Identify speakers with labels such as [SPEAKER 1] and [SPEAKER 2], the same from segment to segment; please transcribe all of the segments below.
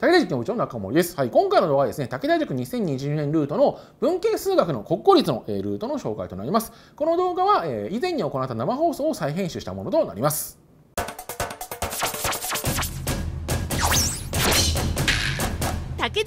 [SPEAKER 1] 竹田塾の部長の中森です。はい、今回の動画はですね、竹田塾2020年ルートの文系数学の国公立の、えー、ルートの紹介となります。この動画は、えー、以前に行った生放送を再編集したものとなります。武田塾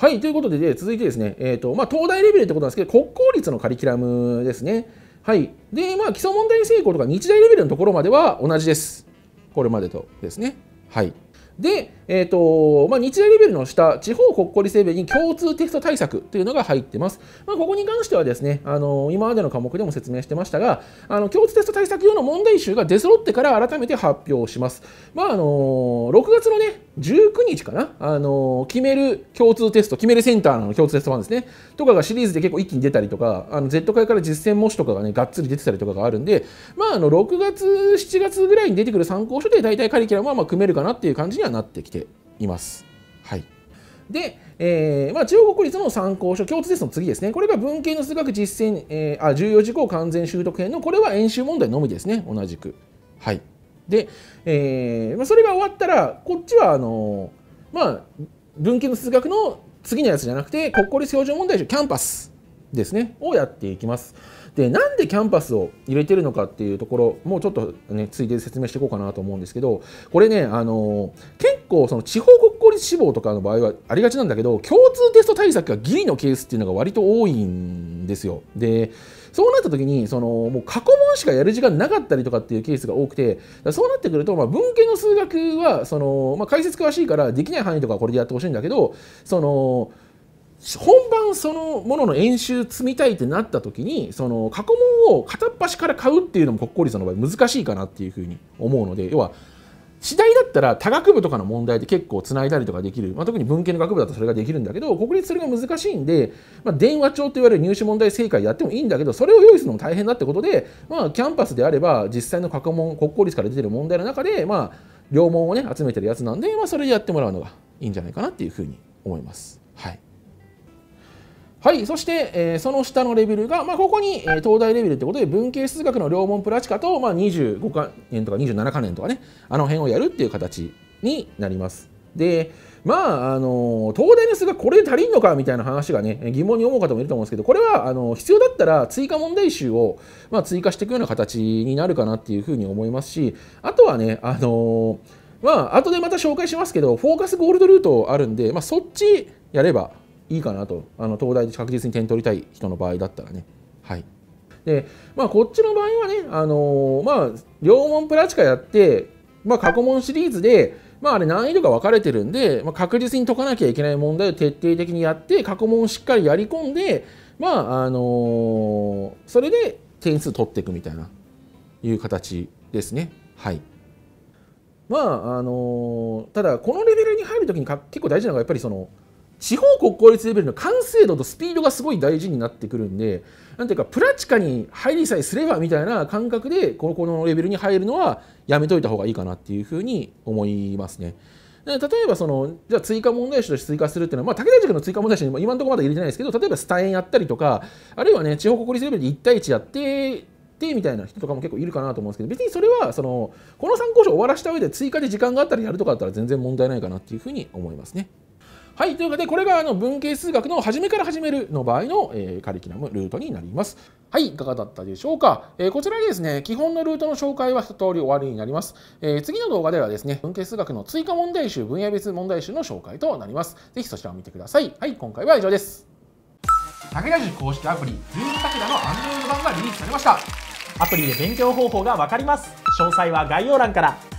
[SPEAKER 1] はい、ということで、で続いてですね、えーとまあ、東大レベルってことなんですけど、国公立のカリキュラムですね。はい。で、まあ、基礎問題成功とか日大レベルのところまでは同じです。これまでとですね。はい。で、えーとまあ、日大レベルの下、地方国公立レベルに共通テスト対策というのが入ってます。まあ、ここに関してはですね、あの今までの科目でも説明してましたが、あの共通テスト対策用の問題集が出揃ってから改めて発表します。まああの6月のね、19日かな、あの決める共通テスト、決めるセンターの共通テスト版ですね、とかがシリーズで結構一気に出たりとか、あの Z 界から実践模試とかがね、がっつり出てたりとかがあるんで、まあ、あの6月、7月ぐらいに出てくる参考書で、大体カリキュラムはま組めるかなっていう感じにはなってきています。はい、で、えーまあ、中国国立の参考書、共通テストの次ですね、これが文系の数学実践、えー、あ重要事項完全習得編の、これは演習問題のみですね、同じく。はいで、えーまあ、それが終わったらこっちはあのまあ文系の数学の次のやつじゃなくて国公立標準問題集キャンパスですねをやっていきます。でなんでキャンパスを入れてるのかっていうところもうちょっとねついで説明していこうかなと思うんですけどこれねあの結構その地方死亡とかの場合はありがちなんだけど共通テスト対策がギリのケースっていうのが割と多いんですよ。でそうなった時にそのもう過去問しかやる時間なかったりとかっていうケースが多くてそうなってくると、まあ、文系の数学はその、まあ、解説詳しいからできない範囲とかはこれでやってほしいんだけどその本番そのものの演習積みたいってなった時にその過去問を片っ端から買うっていうのも国公立の場合難しいかなっていうふうに思うので要は次第だったら他学部とかの問題で結構つないだりとかできる、まあ、特に文系の学部だとそれができるんだけど国立それが難しいんで、まあ、電話帳といわれる入試問題正解やってもいいんだけどそれを用意するのも大変だってことで、まあ、キャンパスであれば実際の過去問国公立から出てる問題の中で、まあ、両問をね集めてるやつなんで、まあ、それでやってもらうのがいいんじゃないかなっていうふうに思います。はいはい、そして、えー、その下のレベルが、まあ、ここに、えー、東大レベルってことで文系数学の両門プラチカと、まあ、25か年とか27か年とかねあの辺をやるっていう形になります。でまあ、あの東大の数がこれで足りんのかみたいな話がね疑問に思う方もいると思うんですけどこれはあの必要だったら追加問題集を、まあ、追加していくような形になるかなっていうふうに思いますしあとはねあのまあ後でまた紹介しますけどフォーカスゴールドルートあるんで、まあ、そっちやればいいかなとあの東大で確実に点取りたい人の場合だったらね。はいでまあ、こっちの場合はね、あのー、まあ、両門プラチカやって、まあ、過去問シリーズで、まあ、あれ難易度が分かれてるんで、まあ、確実に解かなきゃいけない問題を徹底的にやって過去問をしっかりやり込んで、まああのー、それで点数取っていくみたいないう形ですね。はいまああのー、ただこのレベルに入るときに結構大事なのがやっぱりその地方国公立レベルの完成度とスピードがすごい大事になってくるんでなんていうかプラチカに入りさえすればみたいな感覚でこのレベルに入るのはやめといた方がいいかなっていうふうに思いますね。例えばそのじゃあ追加問題集として追加するっていうのは、まあ、武田塾の追加問題集にも今のところまだ入れてないですけど例えばスタインやったりとかあるいはね地方国立レベルで1対1やってってみたいな人とかも結構いるかなと思うんですけど別にそれはそのこの参考書を終わらした上で追加で時間があったらやるとかだったら全然問題ないかなっていうふうに思いますね。はい、というわけで、これがあの文系数学の初めから始めるの場合の、えー、カリキュラム、ルートになります。はい、いかがだったでしょうか。えー、こちらにですね、基本のルートの紹介は一通り終わりになります。えー、次の動画ではですね、文系数学の追加問題集、分野別問題集の紹介となります。ぜひそちらを見てください。はい、今回は以上です。武田塾公式アプリ、ズーム武田の Android 版がリリースされました。アプリで勉強方法がわかります。詳細は概要欄から。